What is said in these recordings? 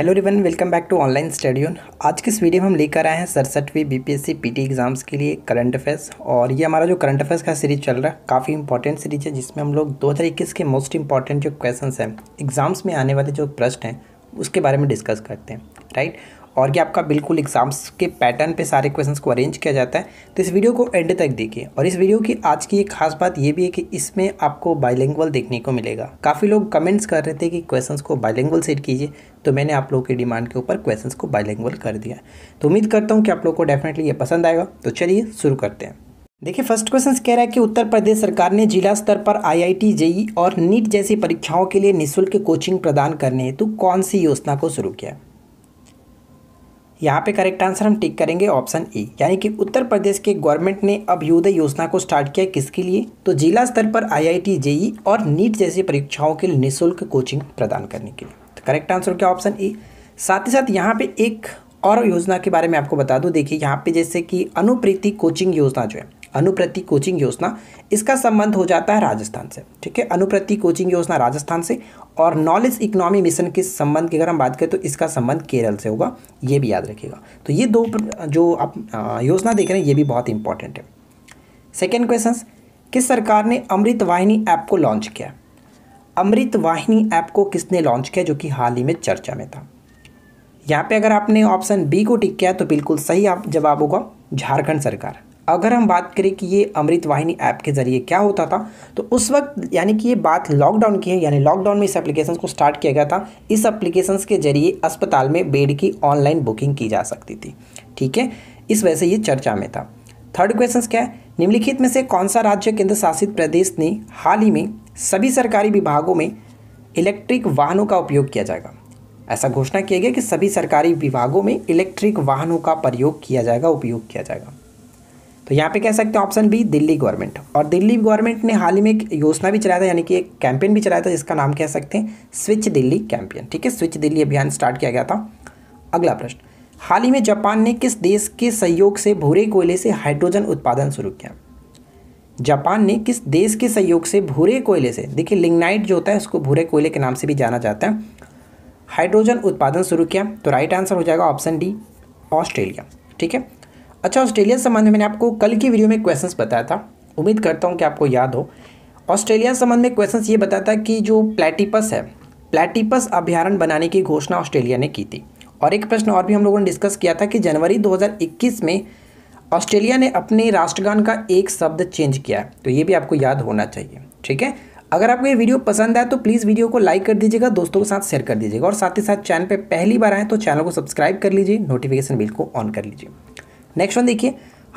hello रिवन welcome back to online studio आज की इस वीडियो में हम लेकर आए हैं सड़सठवीं बीपीएससी पीटी एग्ज़ाम्स के लिए करंट अफेयर्स और ये हमारा जो करंट अफेयर्स का सीरीज चल रहा है काफ़ी इंपॉर्टेंट सीरीज है जिसमें हम लोग 2021 के मोस्ट इंपॉर्टेंट जो क्वेश्चंस हैं एग्ज़ाम्स में आने वाले जो प्रश्न हैं उसके बारे में डिस्कस करते हैं राइट और ये आपका बिल्कुल एग्जाम्स के पैटर्न पे सारे क्वेश्चंस को अरेंज किया जाता है तो इस वीडियो को एंड तक देखिए और इस वीडियो की आज की एक खास बात ये भी है कि इसमें आपको बाइलिंगुअल देखने को मिलेगा काफ़ी लोग कमेंट्स कर रहे थे कि क्वेश्चन को बाइलिंगुअल सेट कीजिए तो मैंने आप लोगों की डिमांड के ऊपर क्वेश्चन को बाइलिंगुअल कर दिया तो उम्मीद करता हूँ कि आप लोग को डेफिनेटली ये पसंद आएगा तो चलिए शुरू करते हैं देखिए फर्स्ट क्वेश्चन कह रहा है कि उत्तर प्रदेश सरकार ने जिला स्तर पर आईआईटी जेई e और नीट जैसी परीक्षाओं के लिए निशुल्क कोचिंग प्रदान करने हेतु कौन सी योजना को शुरू किया यहाँ पे करेक्ट आंसर हम टिक करेंगे ऑप्शन ए यानी कि उत्तर प्रदेश के गवर्नमेंट ने अभ्युदय योजना को स्टार्ट किया किसके लिए तो जिला स्तर पर आईआईटी जेई e और नीट जैसी परीक्षाओं के लिए निःशुल्क कोचिंग प्रदान करने के लिए तो करेक्ट आंसर क्या ऑप्शन ए साथ ही साथ यहाँ पे एक और योजना के बारे में आपको बता दूँ देखिए यहाँ पे जैसे कि अनुप्रीति कोचिंग योजना जो है अनुप्रति कोचिंग योजना इसका संबंध हो जाता है राजस्थान से ठीक है अनुप्रति कोचिंग योजना राजस्थान से और नॉलेज इकोनॉमी मिशन के संबंध की अगर हम बात करें तो इसका संबंध केरल से होगा ये भी याद रखिएगा तो ये दो जो आप योजना देख रहे हैं ये भी बहुत इंपॉर्टेंट है सेकेंड क्वेश्चन किस सरकार ने अमृत वाहिनी ऐप को लॉन्च किया अमृत वाहिनी ऐप को किसने लॉन्च किया जो कि हाल ही में चर्चा में था यहाँ पे अगर आपने ऑप्शन बी को टिक किया तो बिल्कुल सही आप जवाब होगा झारखंड सरकार अगर हम बात करें कि ये अमृत वाहिनी ऐप के ज़रिए क्या होता था तो उस वक्त यानी कि ये बात लॉकडाउन की है यानी लॉकडाउन में इस एप्लीकेशन को स्टार्ट किया गया था इस एप्लीकेशन के जरिए अस्पताल में बेड की ऑनलाइन बुकिंग की जा सकती थी ठीक है इस वजह से ये चर्चा में था थर्ड क्वेश्चन क्या है निम्नलिखित में से कौन सा राज्य केंद्र शासित प्रदेश ने हाल ही में सभी सरकारी विभागों में इलेक्ट्रिक वाहनों का उपयोग किया जाएगा ऐसा घोषणा किया गया कि सभी सरकारी विभागों में इलेक्ट्रिक वाहनों का प्रयोग किया जाएगा उपयोग किया जाएगा तो यहाँ पे कह सकते हैं ऑप्शन बी दिल्ली गवर्नमेंट और दिल्ली गवर्नमेंट ने हाल ही में एक योजना भी चलाया था यानी कि एक कैंपेन भी चलाया था जिसका नाम कह सकते हैं स्विच दिल्ली कैंपेन ठीक है स्विच दिल्ली अभियान स्टार्ट किया गया था अगला प्रश्न हाल ही में जापान ने किस देश के सहयोग से भूरे कोयले से हाइड्रोजन उत्पादन शुरू किया जापान ने किस देश के सहयोग से भूरे कोयले से देखिए लिंगनाइट जो होता है उसको भूरे कोयले के नाम से भी जाना जाता है हाइड्रोजन उत्पादन शुरू किया तो राइट आंसर हो जाएगा ऑप्शन डी ऑस्ट्रेलिया ठीक है अच्छा ऑस्ट्रेलिया संबंध में मैंने आपको कल की वीडियो में क्वेश्चंस बताया था उम्मीद करता हूँ कि आपको याद हो ऑस्ट्रेलिया संबंध में क्वेश्चंस ये बताया था कि जो प्लेटिपस है प्लेटिपस अभ्यारण बनाने की घोषणा ऑस्ट्रेलिया ने की थी और एक प्रश्न और भी हम लोगों ने डिस्कस किया था कि जनवरी दो में ऑस्ट्रेलिया ने अपने राष्ट्रगान का एक शब्द चेंज किया तो ये भी आपको याद होना चाहिए ठीक है अगर आपको ये वीडियो पसंद आए तो प्लीज़ वीडियो को लाइक कर दीजिएगा दोस्तों के साथ शेयर कर दीजिएगा और साथ ही साथ चैनल पर पहली बार आए तो चैनल को सब्सक्राइब कर लीजिए नोटिफिकेशन बिल को ऑन कर लीजिए नेक्स्ट वन देखिए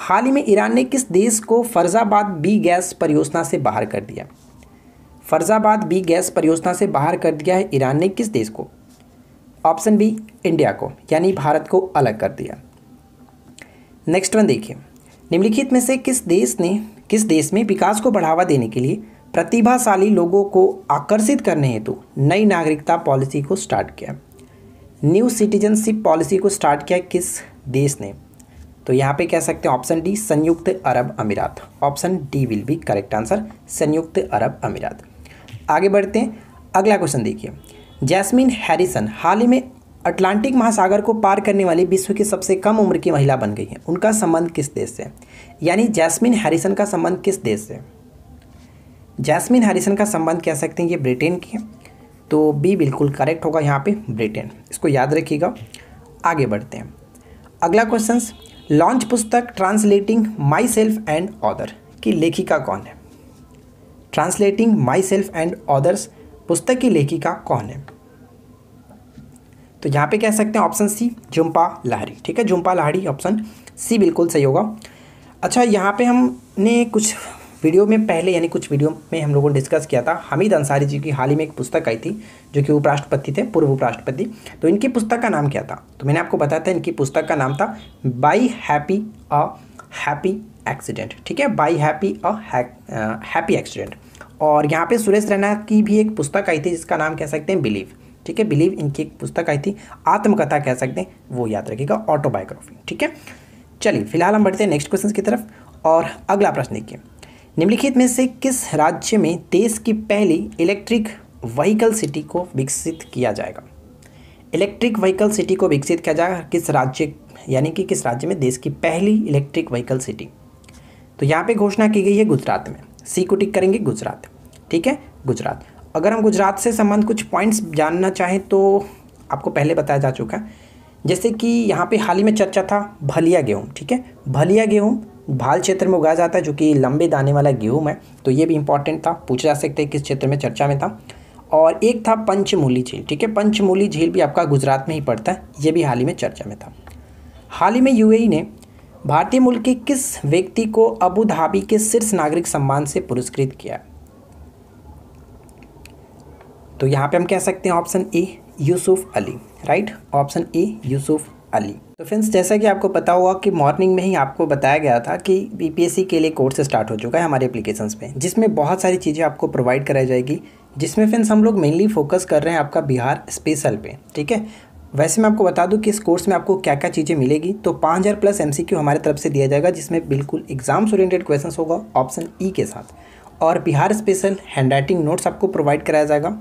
हाल ही में ईरान ने किस देश को फर्जाबाद बी गैस परियोजना से बाहर कर दिया फर्जाबाद बी गैस परियोजना से बाहर कर दिया है ईरान ने किस देश को ऑप्शन बी इंडिया को यानी भारत को अलग कर दिया नेक्स्ट वन देखिए निम्नलिखित में से किस देश ने किस देश में विकास को बढ़ावा देने के लिए प्रतिभाशाली लोगों को आकर्षित करने हेतु नई नागरिकता पॉलिसी को स्टार्ट किया न्यू सिटीजनशिप पॉलिसी को स्टार्ट किया किस देश ने तो यहाँ पे कह सकते हैं ऑप्शन डी संयुक्त अरब अमीरात option D will be correct answer संयुक्त अरब अमीरात आगे बढ़ते हैं अगला क्वेश्चन देखिए जैस्मिन हैरिसन हाल ही में अटलांटिक महासागर को पार करने वाली विश्व की सबसे कम उम्र की महिला बन गई है उनका संबंध किस देश से यानी जैस्मिन हैरिसन का संबंध किस देश से जैस्मिन हैरिसन का संबंध कह सकते हैं ये ब्रिटेन की है तो बी बिल्कुल करेक्ट होगा यहाँ पे ब्रिटेन इसको याद रखिएगा आगे बढ़ते हैं अगला क्वेश्चन लॉन्च पुस्तक translating myself and other की लेखिका कौन है translating myself and others पुस्तक की लेखिका कौन है तो यहाँ पे कह सकते हैं ऑप्शन सी झुम्पा लाहरी ठीक है झुम्पा लाहरी ऑप्शन सी बिल्कुल सही होगा अच्छा यहाँ पे हमने कुछ वीडियो में पहले यानी कुछ वीडियो में हम लोगों ने डिस्कस किया था हमीद अंसारी जी की हाल ही में एक पुस्तक आई थी जो कि उपराष्ट्रपति थे पूर्व उपराष्ट्रपति तो इनकी पुस्तक का नाम क्या था तो मैंने आपको बताया था इनकी पुस्तक का नाम था by happy a happy accident ठीक है by happy a happy accident और यहाँ पे सुरेश रैना की भी एक पुस्तक आई थी जिसका नाम कह सकते हैं बिलीव ठीक है बिलीव इनकी एक पुस्तक आई थी आत्मकथा कह सकते हैं वो याद रखिएगा ऑटोबायोग्राफी ठीक है चलिए फिलहाल हम बढ़ते हैं नेक्स्ट क्वेश्चन की तरफ और अगला प्रश्न देखिए निम्नलिखित में से किस राज्य में देश की पहली इलेक्ट्रिक व्हीकल सिटी को विकसित किया जाएगा इलेक्ट्रिक व्हीकल सिटी को विकसित किया जाएगा किस राज्य यानी कि किस राज्य में देश की पहली इलेक्ट्रिक व्हीकल सिटी तो यहाँ पे घोषणा की गई है गुजरात में सी को टिक करेंगे गुजरात ठीक है गुजरात अगर हम गुजरात से संबंध कुछ पॉइंट्स जानना चाहें तो आपको पहले बताया जा चुका है जैसे कि यहाँ पे हाल ही में चर्चा था भलिया गेहूँ ठीक है भलिया गेहूँ भाल क्षेत्र में उगाया जाता है जो कि लंबे दाने वाला गेहूँ है तो ये भी इंपॉर्टेंट था पूछा जा सकते हैं किस क्षेत्र में चर्चा में था और एक था पंचमूली झील ठीक है पंचमूली झील भी आपका गुजरात में ही पड़ता है ये भी हाल ही में चर्चा में था हाल ही में यूएई e ने भारतीय मूल के किस व्यक्ति को अबू धाबी के शीर्ष नागरिक सम्मान से पुरस्कृत किया तो यहाँ पे हम कह सकते हैं option A Yusuf Ali right option A Yusuf Ali तो फ्रेंड्स जैसा कि आपको पता होगा कि मॉर्निंग में ही आपको बताया गया था कि बीपीएससी के लिए कोर्स स्टार्ट हो चुका है हमारे एप्लीकेशन में जिसमें बहुत सारी चीज़ें आपको प्रोवाइड कराई जाएगी जिसमें फ्रेंड्स हम लोग मेनली फोकस कर रहे हैं आपका बिहार स्पेशल पे ठीक है वैसे मैं आपको बता दूं कि इस कोर्स में आपको क्या क्या चीज़ें मिलेगी तो 5000 प्लस एम हमारे तरफ से दिया जाएगा जिसमें बिल्कुल एग्जाम्स ओरिएंटेड क्वेश्चन होगा ऑप्शन ई e के साथ और Bihar special hand writing notes आपको प्रोवाइड कराया जाएगा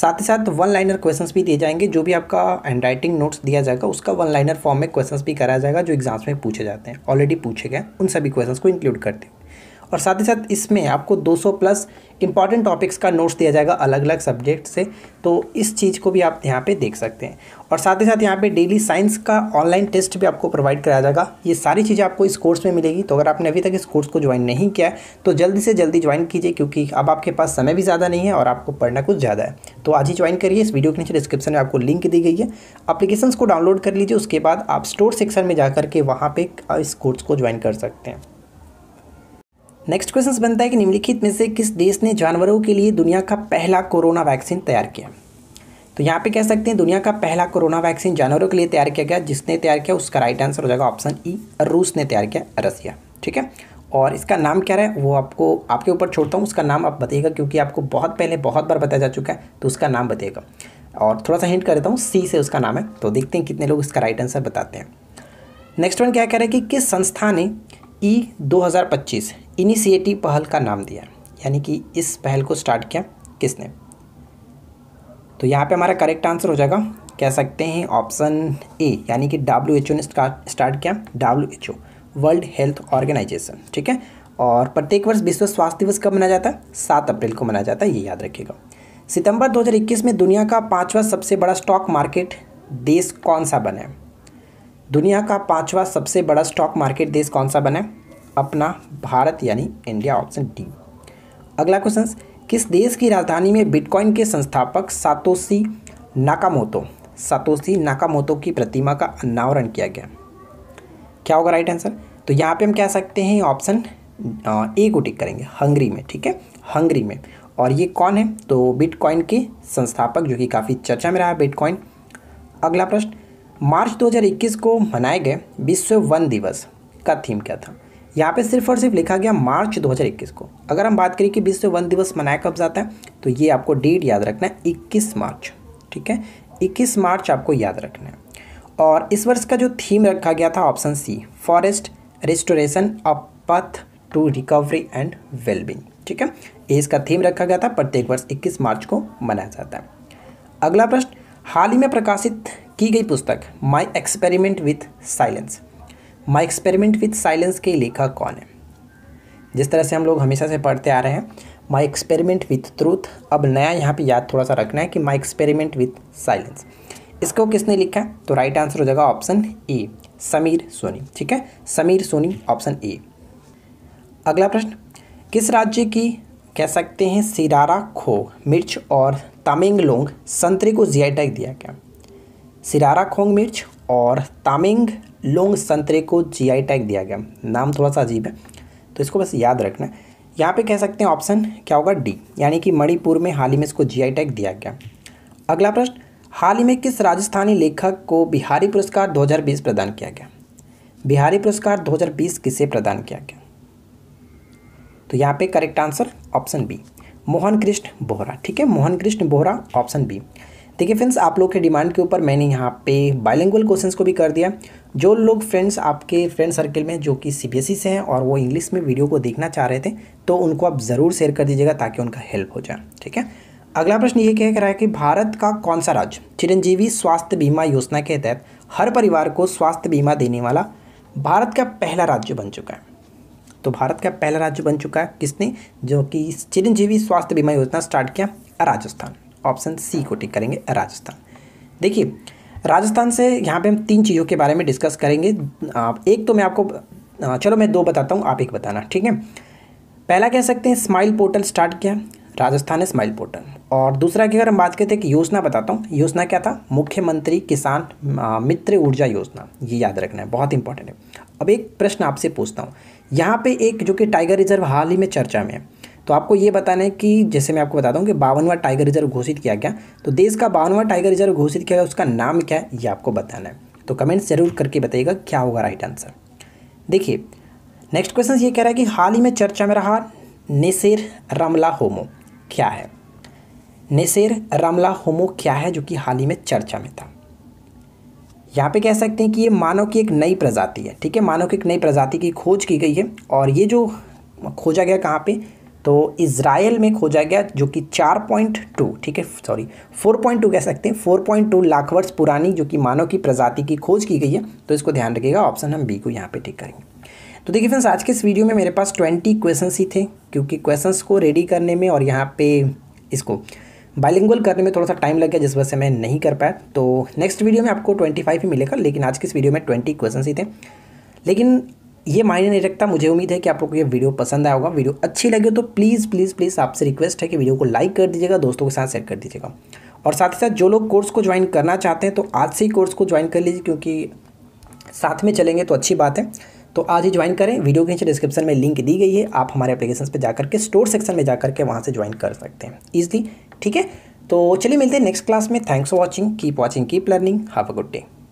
साथ ही साथ वन लाइनर क्वेश्चंस भी दिए जाएंगे जो भी आपका हैंड राइटिंग नोट्स दिया जाएगा उसका वन लाइनर फॉर्म में क्वेश्चंस भी कराया जाएगा जो एग्जाम्स में पूछे जाते हैं ऑलरेडी पूछे गए उन सभी क्वेश्चंस को इंक्लूड करते हैं और साथ ही साथ इसमें आपको 200 प्लस इंपॉर्टेंट टॉपिक्स का नोट्स दिया जाएगा अलग अलग सब्जेक्ट से तो इस चीज़ को भी आप यहाँ पे देख सकते हैं और साथ ही साथ यहाँ पे डेली साइंस का ऑनलाइन टेस्ट भी आपको प्रोवाइड कराया जाएगा ये सारी चीज़ें आपको इस कोर्स में मिलेगी तो अगर आपने अभी तक इस कोर्स को ज्वाइन नहीं किया तो जल्दी से जल्दी ज्वाइन कीजिए क्योंकि अब आपके पास समय भी ज़्यादा नहीं है और आपको पढ़ना कुछ ज़्यादा है तो आज ही ज्वाइन करिए इस वीडियो के नीचे डिस्क्रिप्शन में आपको लिंक दी गई है अप्लीकेशन को डाउनलोड कर लीजिए उसके बाद आप स्टोर सेक्शन में जा के वहाँ पर इस कोर्स को ज्वाइन कर सकते हैं नेक्स्ट क्वेश्चन बनता है कि निम्नलिखित में से किस देश ने जानवरों के लिए दुनिया का पहला कोरोना वैक्सीन तैयार किया तो यहाँ पे कह सकते हैं दुनिया का पहला कोरोना वैक्सीन जानवरों के लिए तैयार किया गया जिसने तैयार किया उसका राइट आंसर हो जाएगा ऑप्शन ई e, रूस ने तैयार किया रसिया ठीक है और इसका नाम क्या है वो आपको आपके ऊपर छोड़ता हूँ उसका नाम आप बताइएगा क्योंकि आपको बहुत पहले बहुत बार बताया जा चुका है तो उसका नाम बताइएगा और थोड़ा सा हिंट कर देता हूँ सी से उसका नाम है तो देखते हैं कितने लोग इसका राइट आंसर बताते हैं नेक्स्ट वन क्या कह रहे हैं कि किस संस्था ने ई 2025 इनिशिएटिव पहल का नाम दिया यानी कि इस पहल को स्टार्ट किया किसने तो यहाँ पे हमारा करेक्ट आंसर हो जाएगा कह सकते हैं ऑप्शन ए यानी कि डब्ल्यू एच ओ ने स्टार्ट किया W H O world health organization ठीक है और प्रत्येक वर्ष विश्व स्वास्थ्य दिवस कब मनाया जाता है सात अप्रैल को मनाया जाता है ये याद रखिएगा सितंबर 2021 में दुनिया का पांचवा सबसे बड़ा स्टॉक मार्केट देश कौन सा बना है दुनिया का पांचवा सबसे बड़ा स्टॉक मार्केट देश कौन सा बना अपना भारत यानी इंडिया ऑप्शन डी अगला क्वेश्चन किस देश की राजधानी में बिटकॉइन के संस्थापक सातोशी नाकामोतो सातोशी नाकामोतो की प्रतिमा का अनावरण किया गया क्या होगा राइट आंसर तो यहाँ पे हम कह सकते हैं ऑप्शन ए को टिक करेंगे हंगरी में ठीक है हंगरी में और ये कौन है तो बिटकॉइन के संस्थापक जो कि काफ़ी चर्चा में रहा है बिटकॉइन अगला प्रश्न मार्च 2021 को मनाए गए विश्व वन दिवस का थीम क्या था यहाँ पे सिर्फ और सिर्फ लिखा गया मार्च 2021 को अगर हम बात करें कि विश्व वन दिवस मनाया कब जाता है तो ये आपको डेट याद रखना है इक्कीस मार्च ठीक है इक्कीस मार्च आपको याद रखना है और इस वर्ष का जो थीम रखा गया था option C forest restoration of path to recovery and wellbeing ठीक है इसका थीम रखा गया था प्रत्येक वर्ष 21 मार्च को मनाया जाता है अगला प्रश्न हाल ही में प्रकाशित की गई पुस्तक my experiment with silence my experiment with silence के लेखक कौन है जिस तरह से हम लोग हमेशा से पढ़ते आ रहे हैं माई एक्सपेरिमेंट विथ ट्रूथ अब नया यहाँ पे याद थोड़ा सा रखना है कि माई एक्सपेरिमेंट विथ साइलेंस इसको किसने लिखा है तो राइट आंसर हो जाएगा ऑप्शन ए समीर सोनी ठीक है समीर सोनी ऑप्शन ए अगला प्रश्न किस राज्य की कह सकते हैं सिरारा खो मिर्च और तामेंगलोंग संतरे को जिया टैग दिया गया सिरारा खोंग मिर्च और तामिंग लोंग संतरे को जीआई टैग दिया गया नाम थोड़ा सा अजीब है तो इसको बस याद रखना यहाँ पे कह सकते हैं ऑप्शन क्या होगा डी यानी कि मणिपुर में हाल ही में इसको जीआई टैग दिया गया अगला प्रश्न हाल ही में किस राजस्थानी लेखक को बिहारी पुरस्कार 2020 प्रदान किया गया बिहारी पुरस्कार 2020 किसे प्रदान किया गया तो यहाँ पे correct answer option B Mohan Krishna Bohra ठीक है मोहन कृष्ण बोहरा ऑप्शन बी देखिए फ्रेंड्स आप लोग के डिमांड के ऊपर मैंने यहाँ पे बायलिंगुअल क्वेश्चंस को भी कर दिया जो लोग फ्रेंड्स आपके फ्रेंड सर्कल में जो कि सीबीएसई e से हैं और वो इंग्लिश में वीडियो को देखना चाह रहे थे तो उनको आप ज़रूर शेयर कर दीजिएगा ताकि उनका हेल्प हो जाए ठीक है अगला प्रश्न ये कह रहा है कि भारत का कौन सा राज्य चिरंजीवी स्वास्थ्य बीमा योजना के तहत हर परिवार को स्वास्थ्य बीमा देने वाला भारत का पहला राज्य बन चुका है तो भारत का पहला राज्य बन चुका है किसने जो कि चिरंजीवी स्वास्थ्य बीमा योजना स्टार्ट किया राजस्थान ऑप्शन सी को टिक करेंगे राजस्थान देखिए राजस्थान से यहाँ पे हम तीन चीज़ों के बारे में डिस्कस करेंगे आप एक तो मैं आपको चलो मैं दो बताता हूँ आप एक बताना ठीक है पहला कह सकते हैं स्माइल पोर्टल स्टार्ट किया राजस्थान है स्माइल पोर्टल और दूसरा की अगर हम बात करते हैं तो कि योजना बताता हूँ योजना क्या था मुख्यमंत्री किसान मित्र ऊर्जा योजना ये याद रखना है बहुत इंपॉर्टेंट है अब एक प्रश्न आपसे पूछता हूँ यहाँ पे एक जो कि टाइगर रिजर्व हाल ही में चर्चा में है तो आपको ये बताना है कि जैसे मैं आपको बताता हूँ कि बावनवा टाइगर रिजर्व घोषित किया गया तो देश का बावनवा टाइगर रिजर्व घोषित किया गया उसका नाम क्या है ये आपको बताना है तो कमेंट्स जरूर करके बताइएगा क्या होगा राइट आंसर देखिए नेक्स्ट क्वेश्चन ये कह रहा है कि हाल ही में चर्चा में रहा नेसेर रमला होमो क्या है नेसेर रमला होमो क्या है जो कि हाल ही में चर्चा में था यहाँ पे कह सकते हैं कि ये मानव की एक नई प्रजाति है ठीक है मानव की एक नई प्रजाति की खोज की गई है और ये जो खोजा गया कहाँ पे तो इसराइल में खोजा गया जो कि 4.2 ठीक है सॉरी 4.2 कह सकते हैं 4.2 लाख वर्ष पुरानी जो कि मानव की प्रजाति की खोज की गई है तो इसको ध्यान रखिएगा ऑप्शन हम बी को यहाँ पे ठीक करेंगे तो देखिए फ्रेंड्स आज के इस वीडियो में मेरे पास ट्वेंटी क्वेश्चन ही थे क्योंकि क्वेश्चंस को रेडी करने में और यहाँ पे इसको बाइलिंगुअल करने में थोड़ा सा टाइम लग गया जिस वजह से मैं नहीं कर पाया तो नेक्स्ट वीडियो में आपको ट्वेंटी फाइव ही मिलेगा लेकिन आज के इस वीडियो में ट्वेंटी क्वेश्चन ही थे लेकिन ये मायने नहीं रखता मुझे उम्मीद है कि आप लोग को ये वीडियो पसंद आया होगा वीडियो अच्छी लगी तो प्लीज़ प्लीज़ प्लीज़ आपसे रिक्वेस्ट है कि वीडियो को लाइक कर दीजिएगा दोस्तों के साथ शेयर कर दीजिएगा और साथ ही साथ जो लोग कोर्स को ज्वाइन करना चाहते हैं तो आज से ही कोर्स को ज्वाइन कर लीजिए क्योंकि साथ में चलेंगे तो अच्छी बात है तो आज ही ज्वाइन करें वीडियो के नीचे डिस्क्रिप्शन में लिंक दी गई है आप हमारे एप्लीकेशन पर जाकर के स्टोर सेक्शन में जाकर के वहाँ से ज्वाइन कर सकते हैं ईजिली ठीक है तो चलिए मिलते हैं नेक्स्ट क्लास में thanks for watching keep watching keep learning have a good day